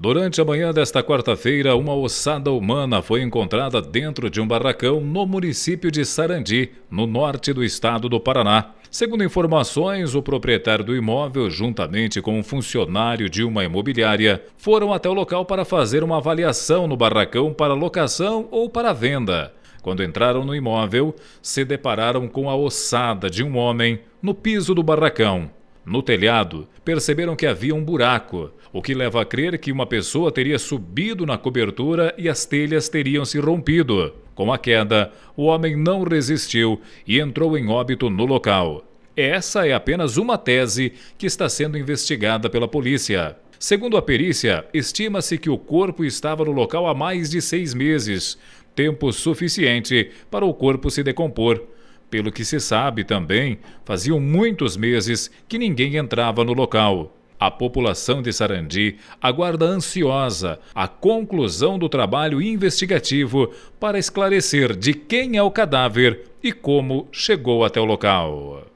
Durante a manhã desta quarta-feira, uma ossada humana foi encontrada dentro de um barracão no município de Sarandi, no norte do estado do Paraná. Segundo informações, o proprietário do imóvel, juntamente com um funcionário de uma imobiliária, foram até o local para fazer uma avaliação no barracão para locação ou para venda. Quando entraram no imóvel, se depararam com a ossada de um homem no piso do barracão. No telhado, perceberam que havia um buraco, o que leva a crer que uma pessoa teria subido na cobertura e as telhas teriam se rompido. Com a queda, o homem não resistiu e entrou em óbito no local. Essa é apenas uma tese que está sendo investigada pela polícia. Segundo a perícia, estima-se que o corpo estava no local há mais de seis meses, tempo suficiente para o corpo se decompor pelo que se sabe também, faziam muitos meses que ninguém entrava no local. A população de Sarandi aguarda ansiosa a conclusão do trabalho investigativo para esclarecer de quem é o cadáver e como chegou até o local.